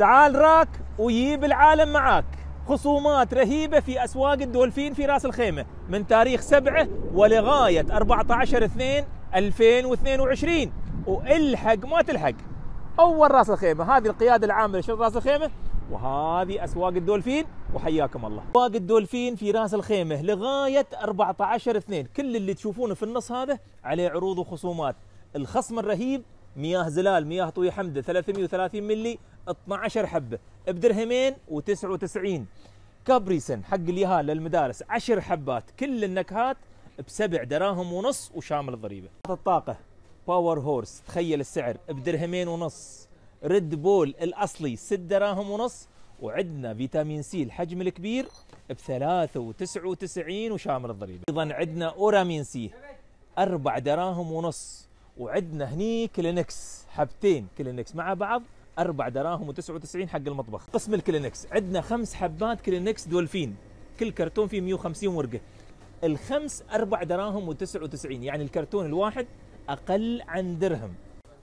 تعال راك وجيب العالم معاك خصومات رهيبة في أسواق الدولفين في راس الخيمة من تاريخ 7 ولغاية 14 2 2022 والحق ما تلحق أول راس الخيمة هذه القيادة العامة لشرطة راس الخيمة وهذه أسواق الدولفين وحياكم الله أسواق الدولفين في راس الخيمة لغاية 14 2 كل اللي تشوفونه في النص هذا عليه عروض وخصومات الخصم الرهيب مياه زلال مياه طوي حمده 330 ملي 12 حبه بدرهمين و99 كابريسن حق اليهال للمدارس 10 حبات كل النكهات بسبع دراهم ونص وشامل الضريبه الطاقه باور هورس تخيل السعر بدرهمين ونص ريد بول الاصلي 6 دراهم ونص وعندنا فيتامين سي الحجم الكبير ب 93 وشامل الضريبه ايضا عندنا اورامين سي 4 دراهم ونص وعندنا هني كلينكس حبتين كلينكس مع بعض 4 دراهم و99 حق المطبخ قسم الكلينكس عندنا خمس حبات كلينكس دولفين كل كرتون فيه 150 ورقه الخمس 4 دراهم و99 يعني الكرتون الواحد اقل عن درهم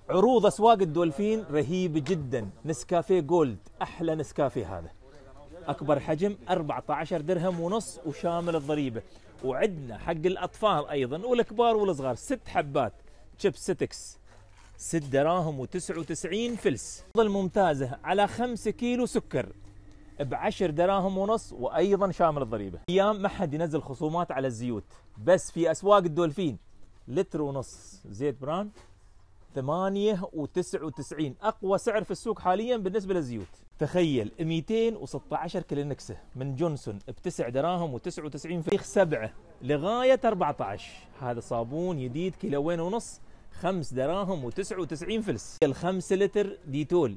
عروض اسواق الدولفين رهيب جدا نسكافيه جولد احلى نسكافيه هذا اكبر حجم 14 درهم ونص وشامل الضريبه وعندنا حق الاطفال ايضا والكبار والصغار ست حبات شيبس ستكس 6 دراهم و99 فلس الممتازة على 5 كيلو سكر ب 10 دراهم ونص وايضا شامل الضريبه ايام ما حد ينزل خصومات على الزيوت بس في اسواق الدولفين لتر ونص زيت بران 98 اقوى سعر في السوق حاليا بالنسبه للزيوت تخيل 216 كلينكسه من جونسون ب 9 دراهم و99 فلس 7 لغايه 14 هذا صابون جديد كيلوين ونص خمس دراهم و99 فلس الخمسة لتر ديتول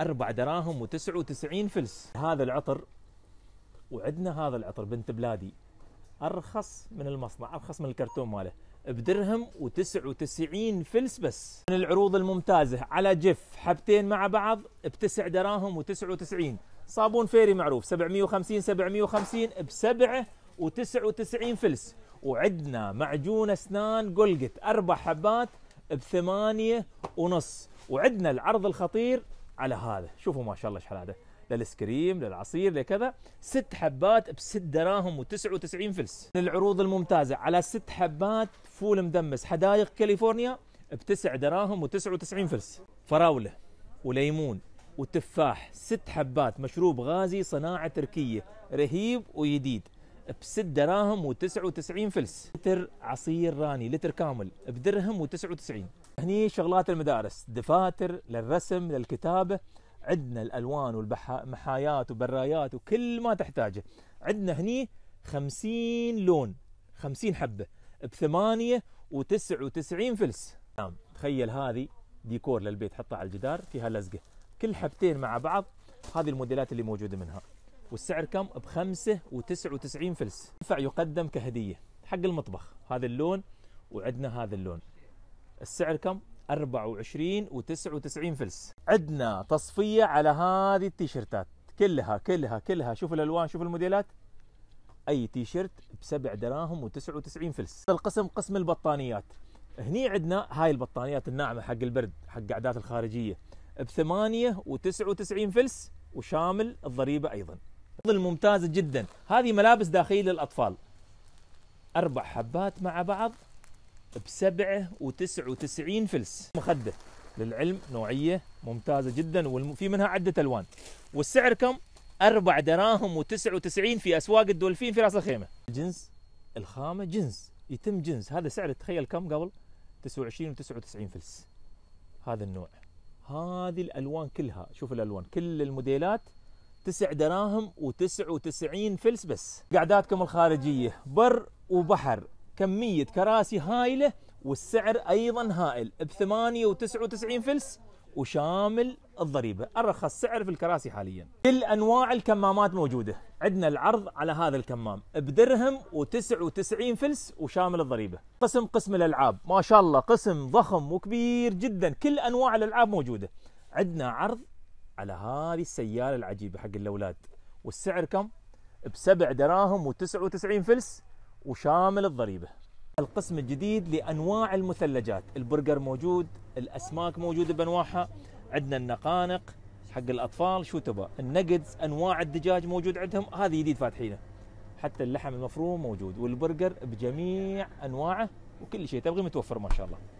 أربع دراهم و99 فلس هذا العطر وعندنا هذا العطر بنت بلادي أرخص من المصنع أرخص من الكرتون ماله بدرهم و99 فلس بس من العروض الممتازة على جف حبتين مع بعض بتسع دراهم و99 صابون فيري معروف 750 750 ب 7 و و99 فلس وعندنا معجون اسنان جولجت اربع حبات بثمانية ونص وعندنا العرض الخطير على هذا شوفوا ما شاء الله شحال هذا كريم للعصير لكذا ست حبات بست دراهم و99 فلس العروض الممتازة على ست حبات فول مدمس حدائق كاليفورنيا بتسع دراهم و99 فلس فراولة وليمون وتفاح ست حبات مشروب غازي صناعة تركية رهيب وجديد ب 6 دراهم و99 فلس لتر عصير راني لتر كامل بدرهم و99 هني شغلات المدارس دفاتر للرسم للكتابه عندنا الالوان والمحايات وبرايات وكل ما تحتاجه عندنا هني 50 لون 50 حبه ب 8 و99 فلس نعم، تخيل هذه ديكور للبيت حطها على الجدار فيها لزقه كل حبتين مع بعض هذه الموديلات اللي موجوده منها والسعر كم ب 95 فلس ينفع يقدم كهديه حق المطبخ هذا اللون وعندنا هذا اللون السعر كم 24 و99 فلس عندنا تصفيه على هذه التيشيرتات كلها كلها كلها شوف الالوان شوف الموديلات اي تيشيرت ب 7 دراهم و99 فلس القسم قسم البطانيات هني عندنا هاي البطانيات الناعمه حق البرد حق قعدات الخارجيه ب 8 و99 فلس وشامل الضريبه ايضا الممتازة جدا هذه ملابس داخلية للأطفال أربع حبات مع بعض بسبعة 97 وتسعين فلس مخدة للعلم نوعية ممتازة جدا وفي منها عدة ألوان والسعر كم؟ أربع دراهم و وتسعين في أسواق الدولفين في رأس الخيمة الجنس الخامة جنس يتم جنس هذا سعر تخيل كم قبل؟ 29 و99 فلس هذا النوع هذه الألوان كلها شوف الألوان كل الموديلات تسع دراهم و99 فلس بس قعداتكم الخارجية بر وبحر كمية كراسي هائلة والسعر أيضا هائل ب وتسعين فلس وشامل الضريبة أرخص سعر في الكراسي حاليا كل أنواع الكمامات موجودة عندنا العرض على هذا الكمام بدرهم و99 فلس وشامل الضريبة قسم قسم الألعاب ما شاء الله قسم ضخم وكبير جدا كل أنواع الألعاب موجودة عندنا عرض على هذه السيارة العجيبة حق الأولاد والسعر كم؟ بسبع دراهم و99 فلس وشامل الضريبة القسم الجديد لأنواع المثلجات البرجر موجود الأسماك موجودة بأنواعها عندنا النقانق حق الأطفال شو تبى النجدز أنواع الدجاج موجود عندهم هذه جديد فاتحينه حتى اللحم المفروم موجود والبرجر بجميع أنواعه وكل شيء تبغي متوفر ما شاء الله